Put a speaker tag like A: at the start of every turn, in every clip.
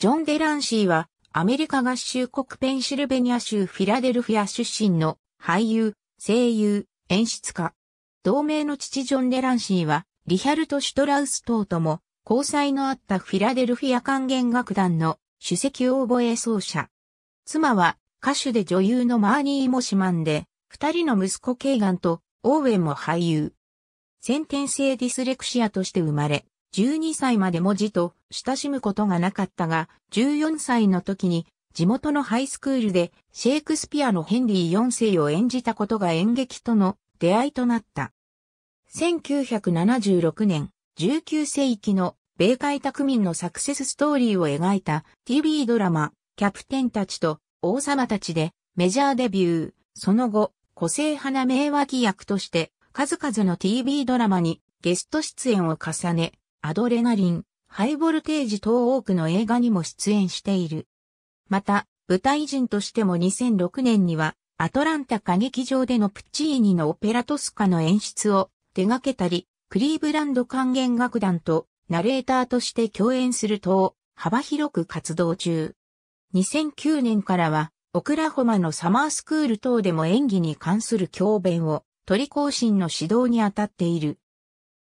A: ジョン・デランシーは、アメリカ合衆国ペンシルベニア州フィラデルフィア出身の俳優、声優、演出家。同名の父ジョン・デランシーは、リヒャルト・シュトラウス等とも交際のあったフィラデルフィア管弦楽団の首席オーボエ奏者。妻は歌手で女優のマーニー・モシマンで、二人の息子ケイガンとオーウェンも俳優。先天性ディスレクシアとして生まれ、12歳まで文字と親しむことがなかったが、14歳の時に地元のハイスクールでシェイクスピアのヘンリー4世を演じたことが演劇との出会いとなった。1976年、19世紀の米海拓民のサクセスストーリーを描いた TV ドラマ、キャプテンたちと王様たちでメジャーデビュー、その後、個性派な名脇役として数々の TV ドラマにゲスト出演を重ね、アドレナリン、ハイボルテージ等多くの映画にも出演している。また、舞台人としても2006年には、アトランタ歌劇場でのプッチーニのオペラトスカの演出を手掛けたり、クリーブランド管弦楽団とナレーターとして共演すると、幅広く活動中。2009年からは、オクラホマのサマースクール等でも演技に関する教鞭を、取り更新の指導に当たっている。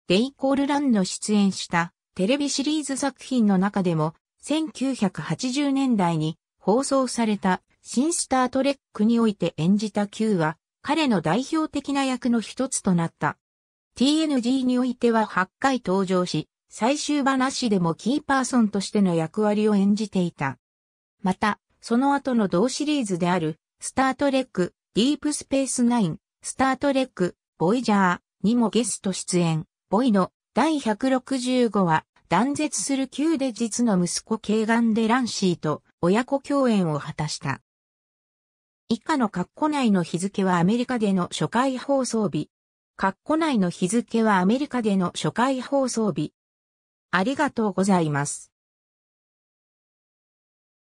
A: デイコールランの出演したテレビシリーズ作品の中でも1980年代に放送された新スタートレックにおいて演じた Q は彼の代表的な役の一つとなった。TNG においては8回登場し、最終話でもキーパーソンとしての役割を演じていた。また、その後の同シリーズである、スタートレック、ディープスペースナイン、スタートレック、ボイジャーにもゲスト出演。ボイの第165話、断絶する旧で実の息子慶眼でランシーと親子共演を果たした。以下の括弧内の日付はアメリカでの初回放送日。括弧内の日付はアメリカでの初回放送日。ありがとうございます。